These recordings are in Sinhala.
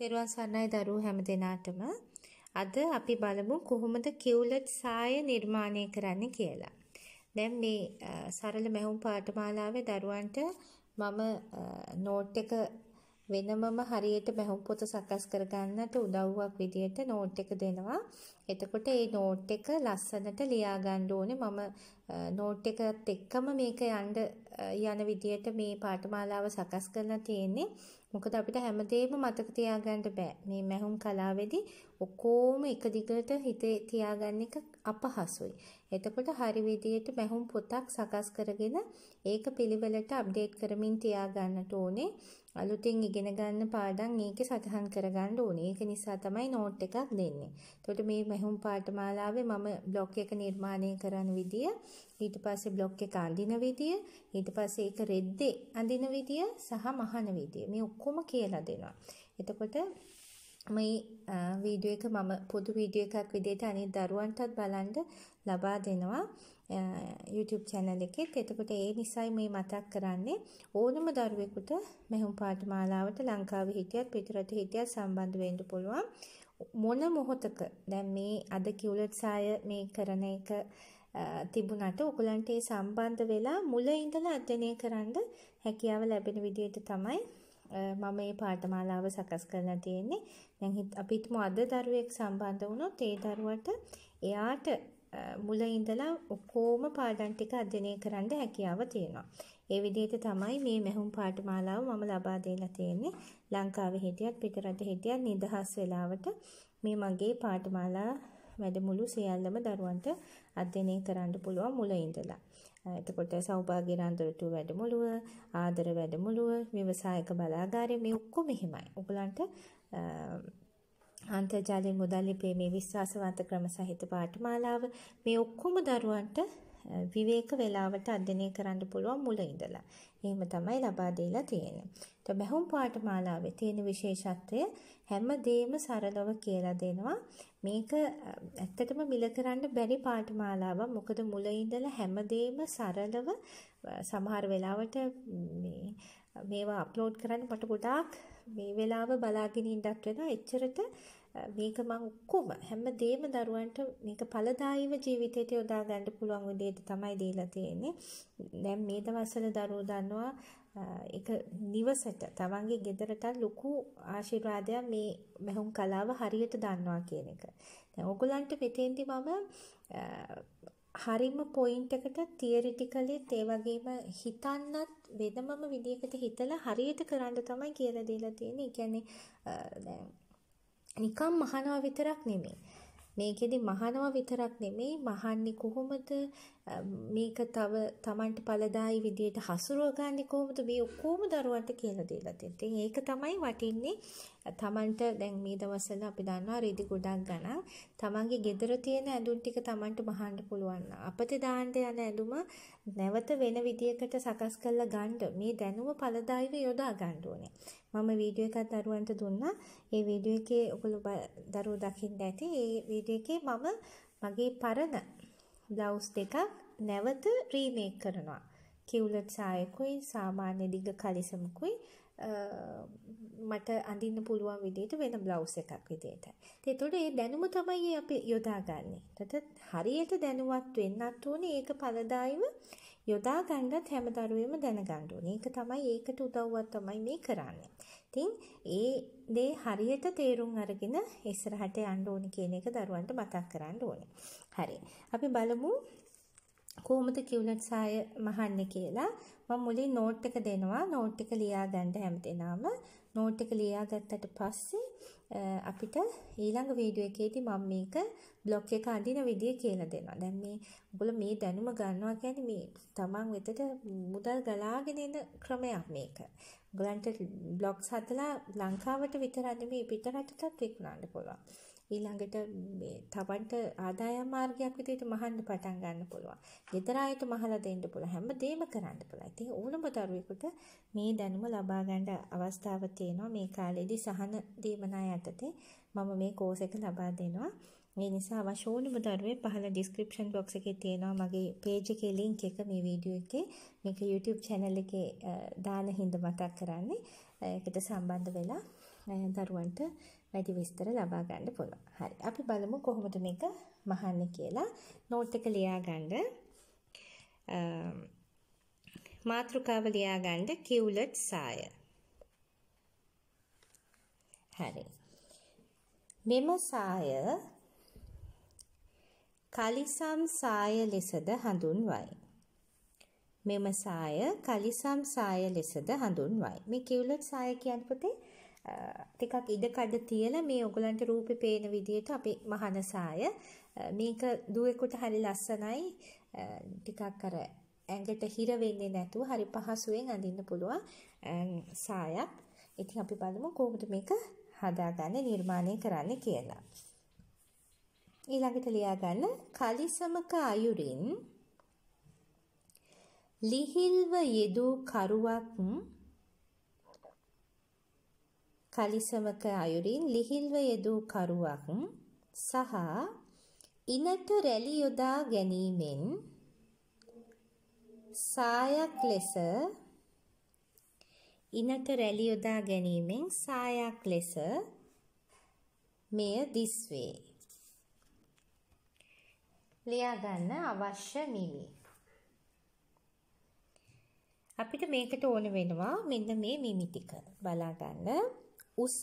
තෙරුවන් සරණයි දරුවෝ හැම දෙනාටම අද අපි බලමු කොහොමද කිව්ලට් සාය නිර්මාණය කරන්න කියලා. දැන් මේ සරල මැහුම් පාඨමාලාවේ දරුවන්ට මම නෝට් එක වෙනමම හරියට මැහුම් පොත සකස් කරගන්නට උදව්වක් විදියට නෝට් එක දෙනවා. එතකොට මේ නෝට් එක ලස්සනට ලියා ගන්න ඕනේ. මම නෝට් එකත් එක්කම මේක යන්න යන විදියට මේ පාඨමාලාව සකස් කරලා තියෙන්නේ. මොකද අපිට හැමදේම මතක තියාගන්න බෑ. මේ මැහුම් කලාවේදී ඔකෝම එක දිගට හිතේ තියාගන්න එක අපහසුයි. එතකොට හරි විදියට මැහුම් පොතක් සකස් කරගෙන ඒක පිළිවෙලට අප්ඩේට් කරමින් තියාගන්නට ඕනේ. අලුතින් ඉගෙන ගන්න පාඩම් ඒකේ සටහන් කරගන්න ඕනේ. ඒක නිසා තමයි නෝට් එකක් දෙන්නේ. එතකොට මේ මහුම් පාඨමාලාවේ මම બ્લોක් එක නිර්මාණය කරන විදිය, ඊට පස්සේ બ્લોක් එක අඳින විදිය, ඊට පස්සේ ඒක රෙද්දේ අඳින විදිය සහ මහන විදිය. මේ ඔක්කොම කියලා දෙනවා. එතකොට මේ වීඩියෝ එක මම පොදු වීඩියෝ එකක් විදිහට අනිත් දරුවන්ටත් බලන්න ලබා දෙනවා. YouTube channel එකෙත්. එතකොට ඒ නිසයි මේ මතක් කරන්නේ ඕනම දරුවෙකුට මෙහුම් පාඨමාලාවට ලංකාවේ හිටියත් පිටරට හිටියත් සම්බන්ධ වෙන්න පුළුවන්. මොන මොහොතක දැන් මේ අද කිව්ලට් සාය මේ කරන එක තිබුණට ඔගලන්ට ඒ සම්බන්ධ වෙලා මුල ඉඳලා අධ්‍යයනය කරන්න හැකියාව ලැබෙන විදිහට තමයි මම මේ පාඨමාලාව සකස් කරලා තියෙන්නේ. දැන් අපිටම අද දරුවෙක් සම්බන්ධ වුණොත් ඒ දරුවට එයාට මුල ඉඳලා ඔක්කොම පාඩම් ටික අධ්‍යයනය කරන්න හැකියාව තියෙනවා. ඒ විදිහට තමයි මේ මැහුම් පාඨමාලාව මම ලබා දීලා තියෙන්නේ. ලංකාවේ හිටියත් පිටරට හිටියත් නිදහස් වෙලාවට මේ මගේ පාඨමාලා වැඩමුළු සියල්ලම දරුවන්ට අධ්‍යයනය කරන්න පුළුවන් මුල ඉඳලා. එතකොට සෞභාග්‍ය රන්දරටු වැඩමුළුව, ආදර වැඩමුළුව, ව්‍යවසායක බලාගාරය මේ ඔක්කොම එහෙමයි. ඔයගලන්ට අන්තර්ජාලය මුදල් ලිපේ මේ විශ්වාසවන්ත ක්‍රම සහිත පාඨමාලාව මේ ඔක්කොම දරුවන්ට විවේක වේලාවට අධ්‍යයනය කරන්න පුළුවන් මුල ඉඳලා. එහෙම තමයි ලබා දීලා තියෙන්නේ. તો බැහුම් පාඨමාලාවේ තියෙන විශේෂත්වය හැමදේම සරලව කියලා දෙනවා. මේක ඇත්තටම මිල කරන්න බැරි පාඨමාලාවක්. මොකද මුල ඉඳලා හැමදේම සරලව සමහර වෙලාවට මේ මේවා අප්ලෝඩ් කරන්න මට ගොඩාක් මේ වෙලාව බලාගෙන ඉඳක් වෙනවා එච්චරට මේක මං ඔක්කොම හැමදේම දරුවන්ට මේක ඵලදායීව ජීවිතයට යොදා ගන්න පුළුවන් විදිහට තමයි දීලා තියෙන්නේ. දැන් මේ දවස්වල දරුවෝ දන්නවා ඒක නිවසට තමන්ගේ ගෙදරට ලොකු ආශිර්වාදයක් මේ මෙහුම් කලාව හරියට දන්නවා කියන එක. දැන් ඕගොල්ලන්ට මෙතෙන්දි මම හරිම පොයින්ට් එකට තියරිටිකලිත් ඒ වගේම හිතන්නත් වෙනමම විදිහකට හිතලා හරියට කරන්න තමයි කියලා දීලා තියෙන්නේ. ඒ කියන්නේ නිකම් මහනවා විතරක් නෙමෙයි. මේකෙදි මහනවා විතරක් නෙමෙයි මහන්නේ කොහොමද මේක තව Tamanට පළදායි විදියට හසුරවගන්නේ කොහොමද මේ ඔක්කොම දරුවන්ට කියලා දීලා තියෙන්නේ. ඒක තමයි වටින්නේ Tamanට දැන් මේ දවස්වල අපි දන්නවා රිදි ගොඩක් ගණන් Tamanගේ ගෙදර තියෙන ඇඳුම් ටික Tamanට බහන්න පුළුවන්. අපතේ දාන්න යන ඇඳුම නැවත වෙන විදියකට සකස් කරලා ගන්න මේ දැනුම පළදායිව යොදා ගන්න ඕනේ. මම වීඩියෝ එකක් දරුවන්ට දුන්නා. ඒ වීඩියෝ එකේ ඔයගොල්ලෝ දරුවෝ දකින්න ඇති. ඒ වීඩියෝ එකේ මම මගේ පරණ බ්ලවුස් දෙකක් නැවත රීමේක් කරනවා. කිව්ලට් සායකුයි සාමාන්‍ය දිග කලිසමකුයි මට අඳින්න පුළුවන් විදිහට වෙන බ්ලවුස් එකක් විදිහට. ඒතකොට ඒ දැනුම තමයි අපි යොදාගන්නේ. හරියට දැනුවත් වෙන්නත් ඕනේ ඒක පළදායිව යොදා ගන්නත් හැම දරුවෙම දැනගන්න ඕනේ. ඒක තමයි ඒකට උදව්වක් තමයි මේ කරන්නේ. ඉතින් ඒ දේ හරියට තේරුම් අරගෙන ඉස්සරහට යන්න ඕනේ කියන එක දරුවන්ට මතක් කරන්න ඕනේ. හරි. අපි බලමු කොහොමද කිව්ලට් සාය මහන්නේ කියලා. මම මුලින් නෝට් එක දෙනවා. නෝට් එක ලියා ගන්න හැමදේනම නෝට් එක ලියාගත්තට පස්සේ අපිට ඊළඟ වීඩියෝ එකේදී මම මේක බ්ලොග් එක අඳින විදිය කියලා දෙනවා. දැන් මේ ඔයගොල්ලෝ මේ දැනුම ගන්නවා කියන්නේ මේ තමන් වෙතට මුදල් ගලාගෙන එන ක්‍රමයක් මේක. ඔයගලන්ට බ්ලොග්ස් හදලා ලංකාවට විතරක් නෙමෙයි පිටරටටත් විකුණන්න පුළුවන්. ඊළඟට මේ තවන්ට ආදායම් මාර්ගයක් විදිහට මහන්න පටන් ගන්න පුළුවන්. ගෙදර අයට මහලා දෙන්න පුළුවන්. හැමදේම කරන්න පුළුවන්. ඉතින් ඕනම දරුවෙකුට මේ දැනුම ලබා ගන්න අවස්ථාව තියෙනවා. මේ කාලෙදී සහන දීමනා යටතේ මම මේ කෝස් එක ලබා දෙනවා. මේ නිසා අවශ්‍ය ඕනම දරුවේ පහළ ඩිස්ක්‍රිප්ෂන් බොක්ස් එකේ තියෙනවා මගේ page එකේ link එක මේ වීඩියෝ එකේ මේක YouTube channel එකේ දාන හින්දා මතක් කරන්නේ ඒකට සම්බන්ධ වෙලා දරුවන්ට වැඩි විස්තර ලබා ගන්න පුළුවන්. හරි. අපි බලමු කොහොමද මේක මහන්නේ කියලා. නෝට් එක ලියා ගන්න. මාතෘකාව ලියා ගන්න කිව්ලට් සාය. හරි. මෙම සාය කලිසම් සාය ලෙසද හඳුන්වයි. මෙම සාය කලිසම් සාය ලෙසද හඳුන්වයි. මේ කිව්ලට් සාය කියන්නේ පුතේ ටිකක් ඉඩකඩ තියලා මේ ඔයගලන්ට රූපේ පේන විදිහට අපි මහනසාය මේක දුවෙකුට හරි ලස්සනයි ටිකක් අර ඇඟට හිර වෙන්නේ නැතුව හරි පහසුවෙන් අඳින්න පුළුවන් සායක්. ඉතින් අපි බලමු කොහොමද මේක හදාගන්න නිර්මාණය කරන්න කියලා. ඊළඟට ලියාගන්න කලිසමක අයුරින් ලිහිල්ව යෙදූ කරුවක් කලිසමක අයුරින් ලිහිල්ව යෙදූ කරුවක් සහ ඉනට රැලි යොදා ගැනීමෙන් සායක් ලෙස ඉනට රැලි යොදා ගැනීමෙන් සායක් ලෙස මෙය දිස්වේ. ලියා ගන්න අවශ්‍ය මිමි. අපිට මේකට ඕන වෙනවා මෙන්න මේ මිමි ටික බලා ගන්න. උස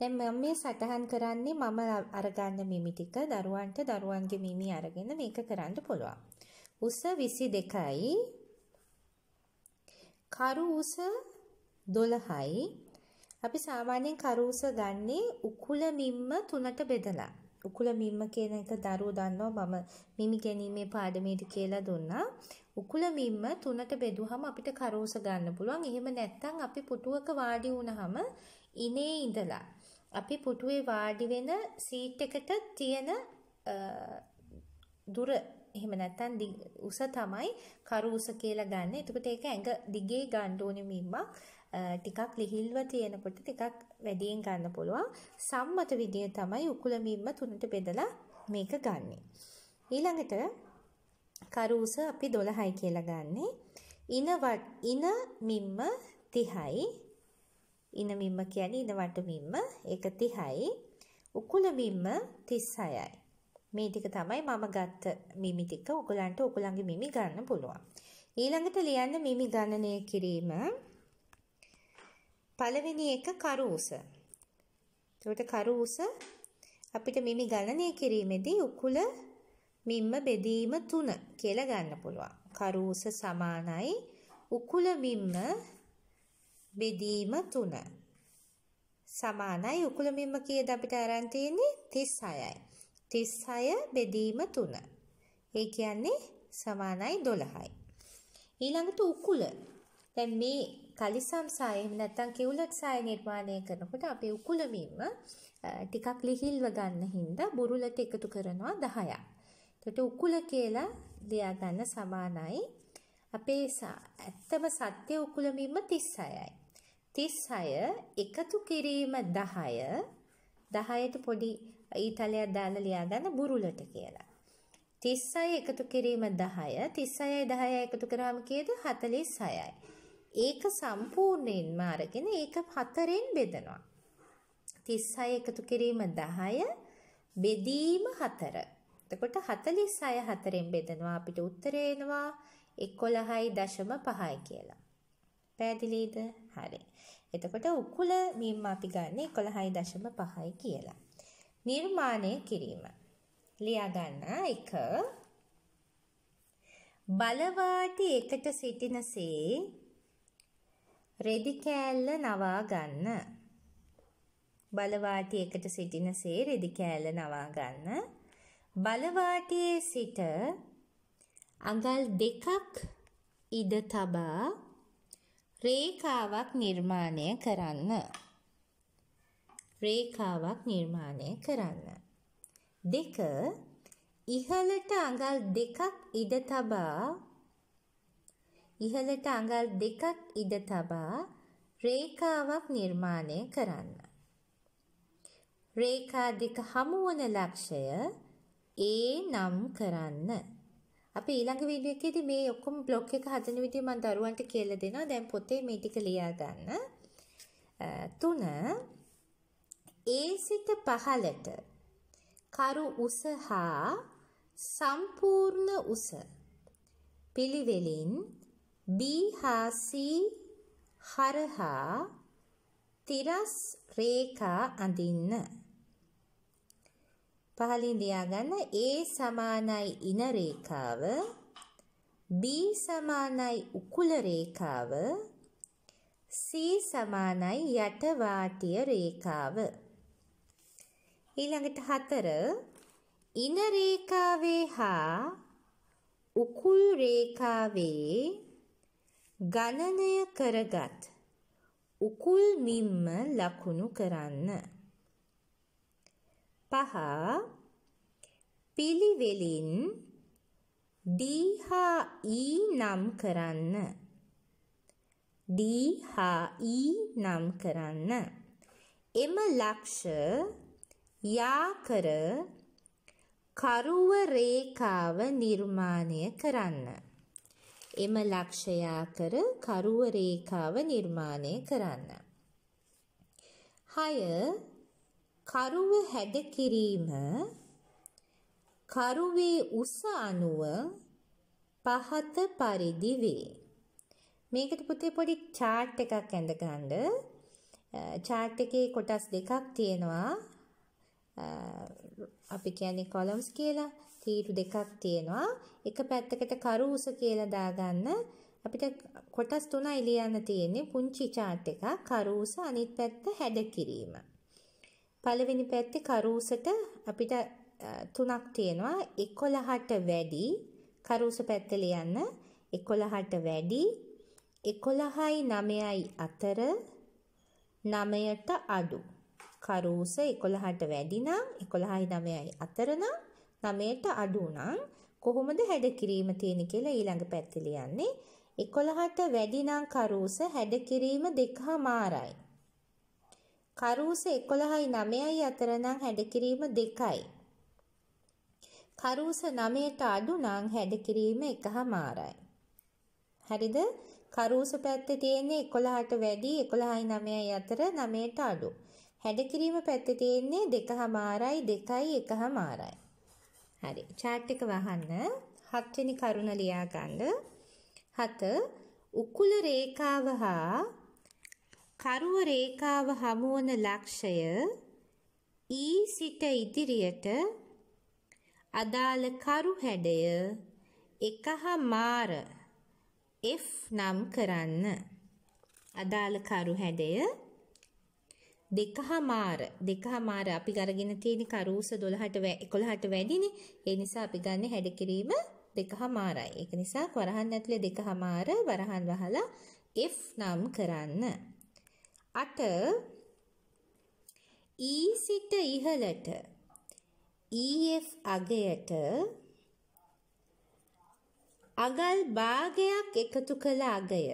දැන් මම මේ සටහන් කරන්නේ මම අරගන්න මිමි ටික දරුවන්ට දරුවන්ගේ මිමි අරගෙන මේක කරන්න පුළුවන්. උස 22යි කරු උස 12යි අපි සාමාන්‍යයෙන් කරු උස ගන්නේ උකුල මිම්ම තුනට බෙදලා. උකුල මීම කියන එක දරුවෝ දන්නවා මම මිමි ගැනීමේ පාඩමේට කියලා දුන්නා. උකුල මීම තුනට බෙදුවහම අපිට කරෝස ගන්න පුළුවන්. එහෙම නැත්නම් අපි පුටුවක වාඩි වුණාම ඉනේ ඉඳලා අපි පුටුවේ වාඩි වෙන සීට් එකට තියෙන දුර එහෙම නැත්නම් උස තමයි කරුස කියලා ගන්න. එතකොට ඒක ඇඟ දිගේ ගන්න ඕනේ මීමක්. ටිකක් ලිහිල්ව තියෙනකොට ටිකක් වැඩියෙන් ගන්න පුළුවන්. සම්මත විදිය තමයි උකුලමින්ම තුනට බෙදලා මේක ගන්නෙ. ඊළඟට කරූස අපි 12යි කියලා ගන්නෙ. ඉන ඉන මිම්ම 30යි. ඉන මිම්ම කියන්නේ ඉන වට මිම්ම ඒක 30යි. උකුල මිම්ම 36යි. මේ ටික තමයි මම ගත්ත මිමි ටික උගලන්ට උගලන්ගේ මිමි ගන්න පුළුවන්. ඊළඟට ලියන්න මිමි ගණනය කිරීම පළවෙනි එක කරු උස. එතකොට කරු උස අපිට මිමි ගණනය කිරීමේදී උකුල මිම්ම බෙදීම 3 කියලා ගන්න පුළුවන්. කරු උස සමානයි උකුල මිම්ම බෙදීම 3. සමානයි උකුල මිම්ම කීයද අපිට අරන් තියෙන්නේ 36යි. 36 බෙදීම 3. ඒ කියන්නේ සමානයි 12යි. ඊළඟට උකුල. දැන් මේ තලිසම් සාය එහෙම නැත්නම් කිවුලට් සාය නිර්මාණය කරනකොට අපි උකුලමින්ම ටිකක් ලිහිල්ව ගන්න හින්දා බුරුලට එකතු කරනවා 10ක්. එතකොට උකුල කියලා ලියා ගන්න සමානයි අපේ ඇත්තම සත්‍ය උකුලමින්ම 36යි. 36 එකතු කිරීම 10 10ට පොඩි ඊතලයක් දාලා ලියා ගන්න බුරුලට කියලා. 36 එකතු කිරීම 10 36යි 10යි එකතු කරාම කීයද 46යි. ඒක සම්පූර්ණයෙන්ම අරගෙන ඒක හතරෙන් බෙදනවා. 36 එකතු කිරීම 10 බෙදීම 4. එතකොට 46 හතරෙන් බෙදනවා අපිට උත්තරේ එනවා 11.5 කියලා. පැහැදිලිද? හරි. එතකොට උකුල මීම අපි ගන්න 11.5 කියලා. නිර්මාණය කිරීම. ලියා ගන්න 1 බලවාටි එකට සිටිනසේ රෙදි කෑල්ල නවා ගන්න. බලවාටියකට සිටිනසේ රෙදි කෑල්ල නවා ගන්න. බලවාටියේ සිට අඟල් දෙකක් ඉඩ තබා රේඛාවක් නිර්මාණය කරන්න. රේඛාවක් නිර්මාණය කරන්න. දෙක ඉහළට අඟල් දෙකක් ඉඩ තබා ඉහළට අඟල් දෙකක් ඉඩ තබා රේඛාවක් නිර්මාණය කරන්න. රේඛා දෙක හමුවන ලක්ෂය A නම් කරන්න. අපි ඊළඟ වීඩියෝ එකේදී මේ ඔක්කොම બ્લોක් එක හදන විදිය මම දරුවන්ට කියලා දෙනවා. දැන් පොතේ මේ ටික ලියා ගන්න. 3 A සිට පහළට කරු උස හා සම්පූර්ණ උස පිළිවෙලින් B හා C හරහා තිරස් රේඛා අඳින්න. පහලින් ලියාගන්න A සමානයි ඉන රේඛාව B සමානයි උකුල රේඛාව C සමානයි යට වාටිය රේඛාව ඊළඟට හතර ඉන රේඛාවේ හා උකුල් රේඛාවේ ගණනය කරගත් උකුල් මිම්ම ලකුණු කරන්න. පහ පිළිවෙලින් දීහා ඊ e නම් කරන්න. දීහා ඊ e නම් කරන්න. එම ලක්ෂ යාකර කරුව රේඛාව නිර්මාණය කරන්න. එම ලක්ෂයාකර කරුව රේඛාව නිර්මාණය කරන්න. 6. කරුව හැඩ කිරීම කරුවේ උස අනුව පහත පරිදි වේ. මේකට පුතේ පොඩි chart එකක් ඇඳගන්න. chart එකේ කොටස් දෙකක් තියෙනවා. අපි කියන්නේ columns කියලා. තීරු දෙකක් තියෙනවා. එක පැත්තකට කරු උස කියලා දාගන්න අපිට කොටස් තුනයි ලියන්න තියෙන්නේ පුංචි chart එකක් කරු උස අනිත් පැත්ත හැඩ කිරීම. පළවෙනි පැත්තේ කරු උසට අපිට තුනක් තියෙනවා 11ට වැඩි කරු උස පැත්ත ලියන්න 11ට වැඩි 11යි 9යි අතර 9ට අඩු කරු උස 11ට වැඩි නම් 11යි 9යි අතර නම් 9ට අඩු නම් කොහොමද හැඩ කිරීම තියෙන කියලා ඊළඟ පැත්තේ ලියන්නේ 11ට වැඩි නම් කරූස හැඩ කිරීම දෙකමාරයි. කරූස 11යි 9යි අතර නම් හැඩ කිරීම දෙකයි. කරූස 9ට අඩු නම් හැඩ කිරීම එකමාරයි. හරිද? කරූස පැත්තේ තියෙන්නේ 11ට වැඩි 11යි 9යි අතර 9ට අඩු. හැඩ කිරීම පැත්තේ තියෙන්නේ දෙකමාරයි 2යි එකමාරයි. හරි. chat එක වහන්න. හත්වෙනි කරුණ ලියා ගන්න. හත උකුල රේඛාව හා කරුව රේඛාව හමුවන ලක්ෂය ඊ සිට ඉදිරියට අදාළ කරු හැඩය එක හා මාර F නම් කරන්න. අදාළ කරු හැඩය දෙකහමාර දෙකහමාර අපි ගරගෙන තියෙන කරූස 12ට 11ට වැඩිනේ. ඒ නිසා අපි ගන්න හැඩ කිරීම දෙකහමාරයි. ඒක නිසා වරහන් ඇතුලේ දෙකහමාර වරහන් වහලා F නම් කරන්න. 8 E සිට ඉහළට EF අගයට අගල් භාගයක් එකතු කළ අගය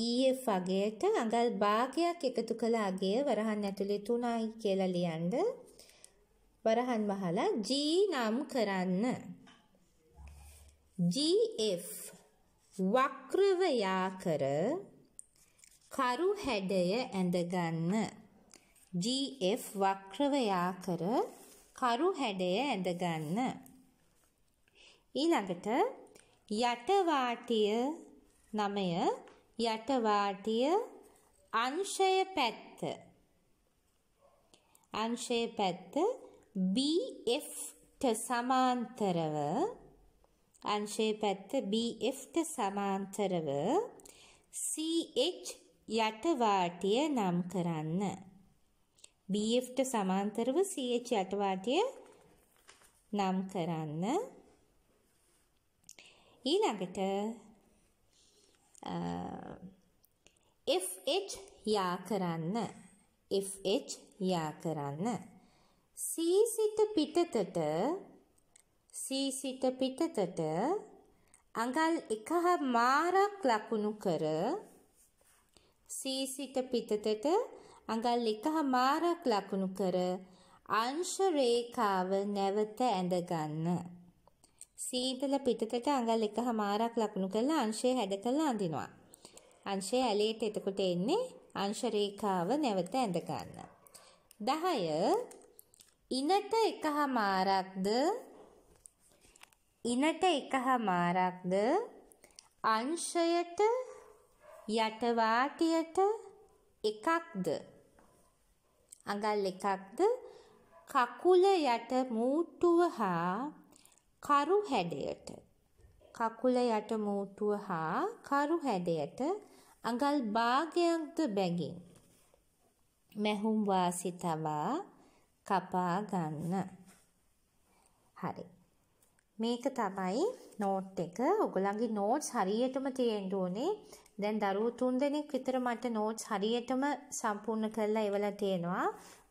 ඊයේ ෆගයට අඟල් භාගයක් එකතු කළ අගය වරහන් ඇතුලේ 3යි කියලා ලියනද වරහන් වහලා G නම් කරන්න. GF වක්‍රව යා කර කරු හැඩය ඇඳගන්න. GF වක්‍රව යා කර කරු හැඩය ඇඳගන්න. ඊළඟට යට වාටිය නමය යට වාටිය අංශය පැත්ත අංශය පැත්ත BF ට සමාන්තරව අංශය පැත්ත BF ට සමාන්තරව CH යට වාටිය නම් කරන්න BF ට සමාන්තරව CH යට වාටිය නම් කරන්න ඊළඟට FH යා කරන්න FH යා කරන්න සී සිත පිටතට සී සිත පිටතට අඟල් එක මාරක් ලකුණු කර සී සිත පිටතට අඟල් එක මාරක් ලකුණු කර අංශ රේඛාව නැවත ඇඳගන්න සීතල පිටතට අඟල් එකහමාරක් ලකුණු කරලා අංශය හැඩ කරලා අඳිනවා. අංශය ඇලේට එතකොට එන්නේ අංශ රේඛාව නැවත ඇඳ ගන්න. 10 ඉනට එකහමාරක්ද ඉනට එකහමාරක්ද අංශයට යට වාටියට එකක්ද අඟල් එකක්ද කකුල යට මූට්ටුව හා කරු හැඩයට කකුල යට මූටුව හා කරු හැඩයට අඟල් භාගයක්ද බැගින් මැහුම් වාසි තබා කපා ගන්න. හරි. මේක තමයි නෝට් එක. ඔයගොල්ලන්ගේ නෝට්ස් හරියටම තියෙන්න ඕනේ. දැන් දරුවෝ තුන්දෙනෙක් විතර මට නෝට්ස් හරියටම සම්පූර්ණ කරලා එවලා තියෙනවා.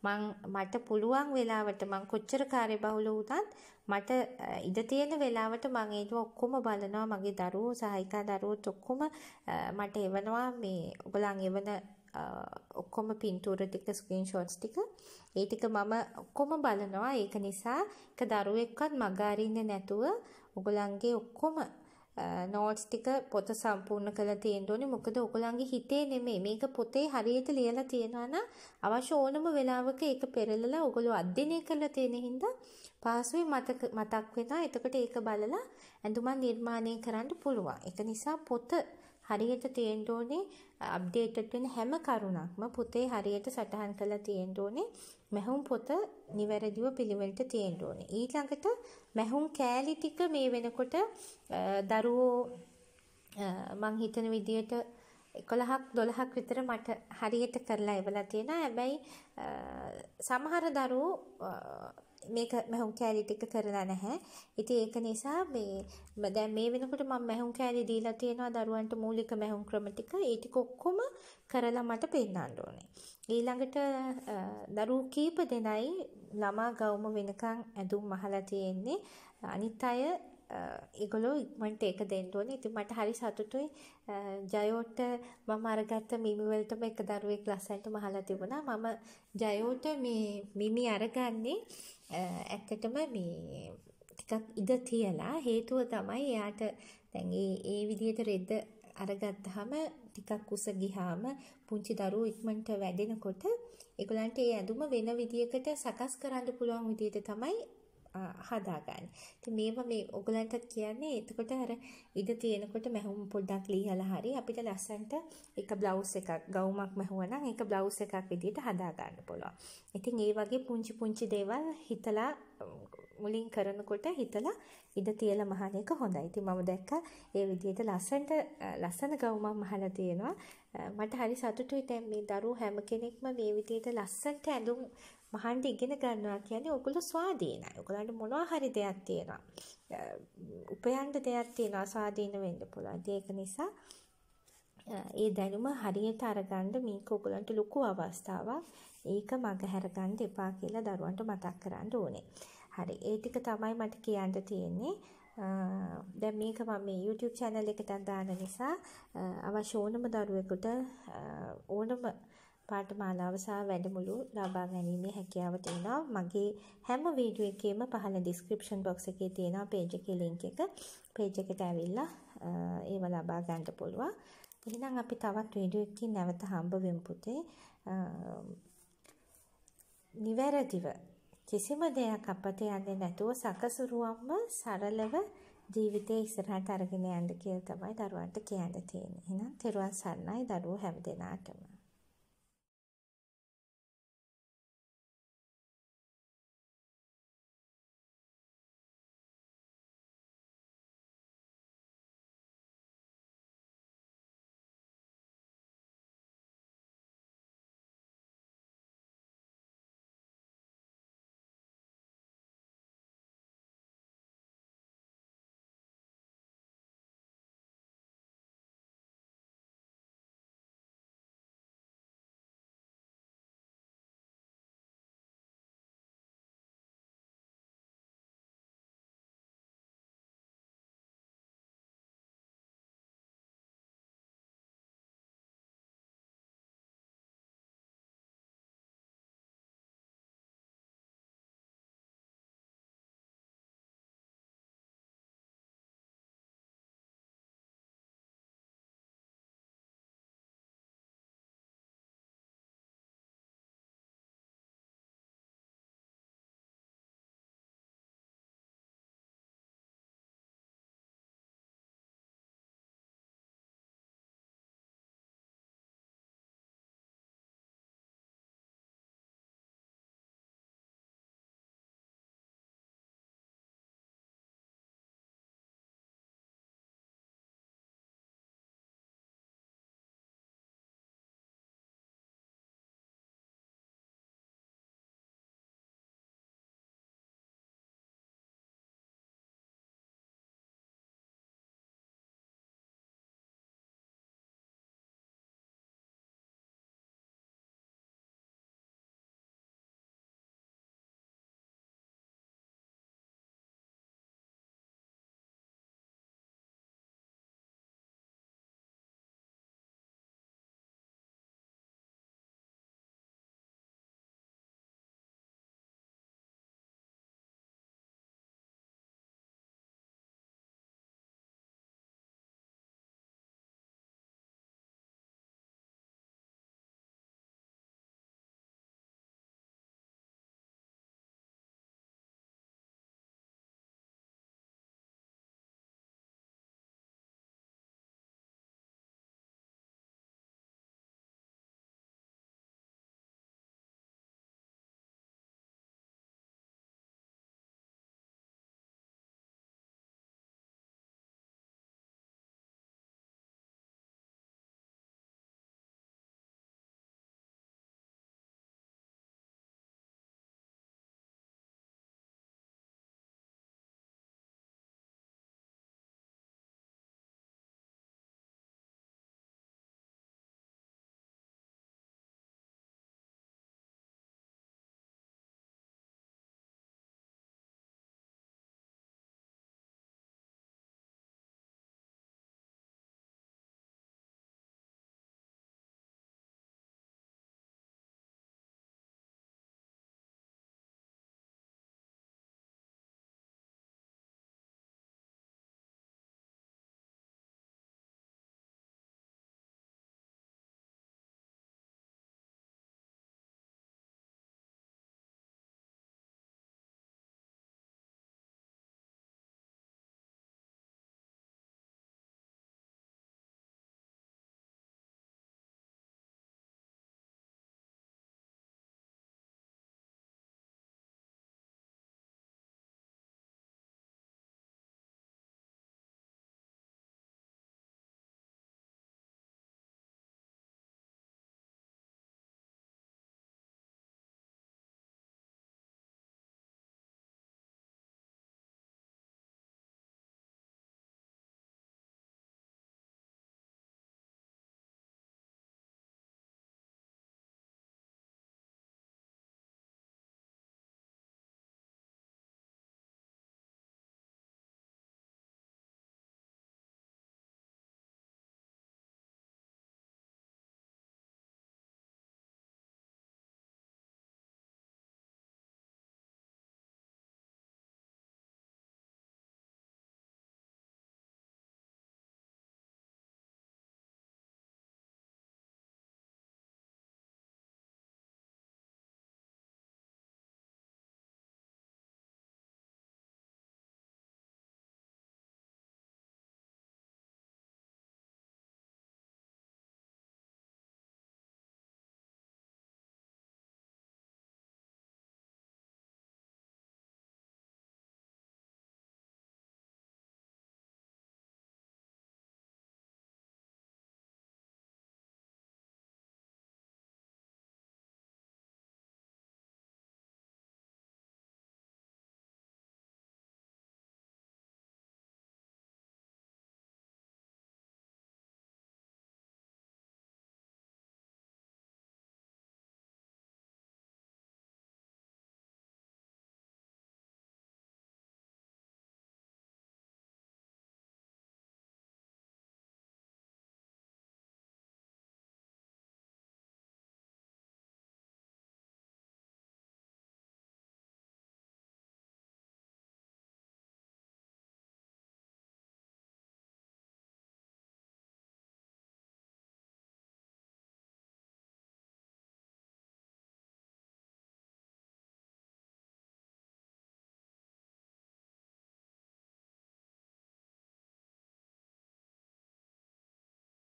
මං මට පුළුවන් වෙලාවට මං කොච්චර කාර්යබහුල වුණත් මට ඉඳ තියෙන වෙලාවට මං ඒක ඔක්කොම බලනවා මගේ දරුවෝ සහායිකා දරුවෝත් ඔක්කොම මට එවනවා මේ ඔයගලන් එවන ඔක්කොම පින්තූර ටික ස්ක්‍රීන්ෂොට්ස් ටික ඒ ටික මම ඔක්කොම බලනවා ඒක නිසා එක දරුවෙක්වත් මග අරින්නේ නැතුව ඔයගලන්ගේ ඔක්කොම නෝට්ස් ටික පොත සම්පූර්ණ කරලා තියෙන්න ඕනේ. මොකද ඔයගොල්ලන්ගේ හිතේ නෙමෙයි. මේක පොතේ හරියට ලියලා තියෙනවා නම් අවශ්‍ය ඕනම වෙලාවක ඒක පෙරලලා ඔයගොල්ලෝ අධ්‍යයනය කරලා තියෙන හින්දා පාසුවේ මතක මතක් වෙනවා. එතකොට ඒක බලලා ඇඳුමක් නිර්මාණය කරන්න පුළුවන්. ඒක නිසා පොත හරියට තියෙන්න ඕනේ අප්ඩේටඩ් වෙන හැම කරුණක්ම පොතේ හරියට සටහන් කරලා තියෙන්න ඕනේ. මැහුම් පොත නිවැරදිව පිළිවෙලට තියෙන්න ඕනේ. ඊළඟට මැහුම් කෑලි ටික මේ වෙනකොට දරුවෝ මං හිතන විදියට 11ක් 12ක් විතර මට හරියට කරලා ඉවලා තියෙනවා. හැබැයි සමහර දරුවෝ මේක මැහුම් කෑලි ටික කරලා නැහැ. ඉතින් ඒක නිසා මේ දැන් මේ වෙනකොට මම මැහුම් කෑලි දීලා තියෙනවා දරුවන්ට මූලික මැහුම් ක්‍රම ටික. ඒ ටික ඔක්කොම කරලා මට පෙන්නන්න ඕනේ. ඊළඟට දරුවෝ කීප දෙනයි ළමා ගවුම වෙනකන් ඇඳුම් මහලා තියෙන්නේ. අනිත් අය ඉගොලෝ ඉක්මට ඒක දෙන්ටුවන ඉති මට හරි සතුටුයි ජයෝට මම අරගත්ත මිමිවලටම එක දරුවෙක් ලස්සන්ට මහලා තිබුණා මම ජයෝට මේ මිමි අරගන්නේ ඇත්තටම මේ ටිකක් ඉඩ තියලා හේතුව තමයි එයාට දැන් ඒ විදිහට රෙද්ද අරගත්තහම ටිකක් උස ගිහාම පුංචි දරුවෝ ඉක්මනට වැඩෙනකොට ඒගොල්ලන්ට ඒ ඇඳුම වෙන විදියකට සකස් කරන්න පුළුවන් විදියට තමයි හදාගන්න. ඉතින් මේවා මේ ඔයගලන්ටත් කියන්නේ එතකොට අර ඉඩ තියෙනකොට මැහුම් පොඩ්ඩක් ලියලා හරි අපිට ලස්සන්ට එක බ්ලවුස් එකක් ගවුමක් මැහුවා නම් ඒක බ්ලවුස් එකක් විදියට හදාගන්න පුළුවන්. ඉතින් ඒ වගේ පුංචි පුංචි දේවල් හිතලා මුලින් කරනකොට හිතලා ඉඩ තියලා මහන එක හොඳයි. ඉතින් මම දැක්කා ඒ විදිහට ලස්සනට ලස්සන ගවුමක් මහලා තියෙනවා. මට හරි සතුටුයි දැන් මේ දරුවෝ හැම කෙනෙක්ම මේ විදිහට ලස්සනට ඇඳුම් මහන්ඩ ඉගෙන ගන්නවා කියන්නේ ඔගොල්ලෝ ස්වාධීනයි. ඔයගලන්ට මොනවා හරි දෙයක් තියෙනවා. උපයන්න දෙයක් තියෙනවා ස්වාධීන වෙන්න පුළුවන්. ඒක නිසා ඒ දැනුම හරියට අරගන්න මේක ඔයගලන්ට ලොකු අවස්ථාවක්. ඒක මගහැර ගන්න එපා කියලා දරුවන්ට මතක් කරන්න ඕනේ. හරි. ඒ ටික තමයි මට කියන්න තියෙන්නේ. දැන් මේක මම මේ YouTube channel එකට දාන නිසා අවශ්‍ය ඕනම දරුවෙකුට ඕනම පාඨමාලාව සහ වැඩමුළු ලබා ගැනීමේ හැකියාව තියෙනවා. මගේ හැම වීඩියෝ එකේම පහළ ඩිස්ක්‍රිප්ෂන් box එකේ තියෙනවා page එකේ link එක. page එකට ඇවිල්ලා ඒව ලබා ගන්න පුළුවන්. එහෙනම් අපි තවත් වීඩියෝ එකකින් නැවත හම්බ වෙමු පුතේ. නිවැරදිව කිසිම දෙයක් අපත යන්නේ නැතුව සකසුරුවම්ම සරලව ජීවිතේ ඉස්සරහට අරගෙන යන්න කියලා තමයි දරුවන්ට කියන්න තියෙන්නේ. එහෙනම් තෙරුවන් සරණයි දරුවෝ හැමදෙනාටම.